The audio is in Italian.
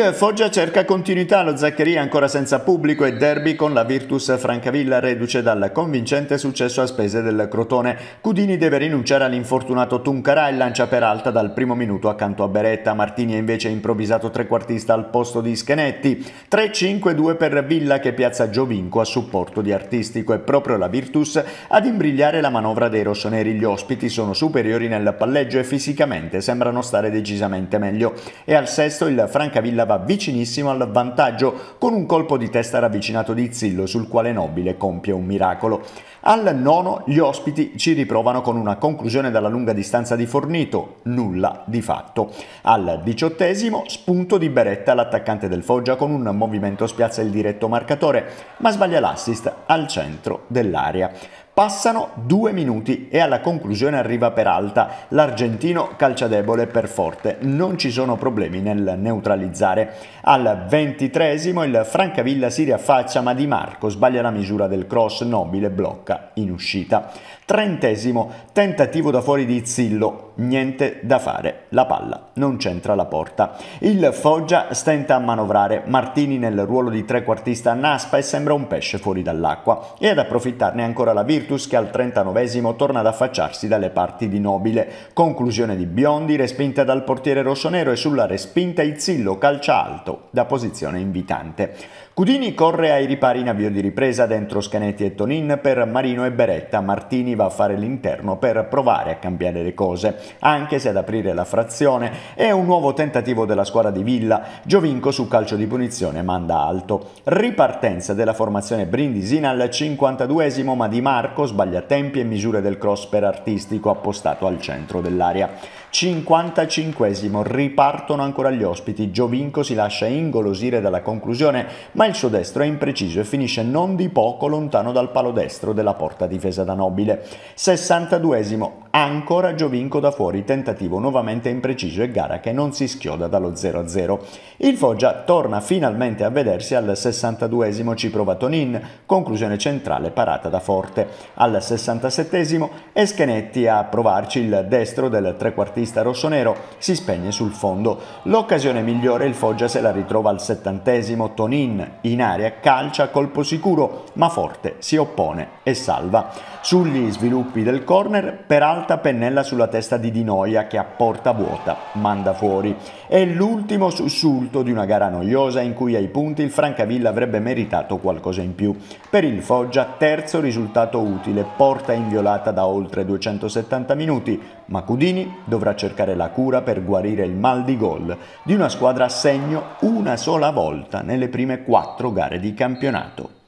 Foggia cerca continuità, lo Zaccheria ancora senza pubblico e derby con la Virtus Francavilla reduce dal convincente successo a spese del Crotone. Cudini deve rinunciare all'infortunato Tuncarà e lancia per alta dal primo minuto accanto a Beretta. Martini è invece improvvisato trequartista al posto di Schenetti. 3-5-2 per Villa che piazza Giovinco a supporto di Artistico È proprio la Virtus ad imbrigliare la manovra dei rossoneri. Gli ospiti sono superiori nel palleggio e fisicamente sembrano stare decisamente meglio. E al sesto il Francavilla arrivava vicinissimo al vantaggio con un colpo di testa ravvicinato di Zillo sul quale Nobile compie un miracolo. Al nono gli ospiti ci riprovano con una conclusione dalla lunga distanza di Fornito, nulla di fatto. Al diciottesimo spunto di Beretta l'attaccante del Foggia con un movimento spiazza il diretto marcatore ma sbaglia l'assist al centro dell'area. Passano due minuti e alla conclusione arriva Peralta, l'argentino calciadebole per forte. Non ci sono problemi nel neutralizzare. Al ventitresimo il Francavilla si riaffaccia ma Di Marco sbaglia la misura del cross nobile blocca in uscita. Trentesimo tentativo da fuori di Zillo, niente da fare, la palla non c'entra la porta. Il Foggia stenta a manovrare, Martini nel ruolo di trequartista naspa e sembra un pesce fuori dall'acqua e ad approfittarne ancora la Virtus che al 39 esimo torna ad affacciarsi dalle parti di Nobile. Conclusione di Biondi, respinta dal portiere rossonero e sulla respinta il Zillo calcia alto da posizione invitante. Cudini corre ai ripari in avvio di ripresa dentro Scanetti e Tonin per Marino e Beretta, Martini va a fare l'interno per provare a cambiare le cose, anche se ad aprire la frazione è un nuovo tentativo della squadra di Villa, Giovinco su calcio di punizione manda alto. Ripartenza della formazione brindisina al 52esimo ma Di Marco sbaglia tempi e misure del cross per artistico appostato al centro dell'area. 55esimo ripartono ancora gli ospiti, Giovinco si lascia ingolosire dalla conclusione ma il il suo destro è impreciso e finisce non di poco lontano dal palo destro della porta difesa da Nobile. 62 Ancora Giovinco da fuori, tentativo nuovamente impreciso e gara che non si schioda dallo 0-0. Il Foggia torna finalmente a vedersi al 62esimo ci prova Tonin, conclusione centrale parata da Forte. Al 67esimo Eschenetti a provarci il destro del trequartista rossonero si spegne sul fondo. L'occasione migliore il Foggia se la ritrova al 70esimo Tonin in aria calcia colpo sicuro ma Forte si oppone e salva sugli sviluppi del corner per alta pennella sulla testa di Di Noia che a porta vuota manda fuori. È l'ultimo sussulto di una gara noiosa in cui ai punti il Francavilla avrebbe meritato qualcosa in più. Per il Foggia terzo risultato utile, porta inviolata da oltre 270 minuti, ma Cudini dovrà cercare la cura per guarire il mal di gol di una squadra a segno una sola volta nelle prime quattro gare di campionato.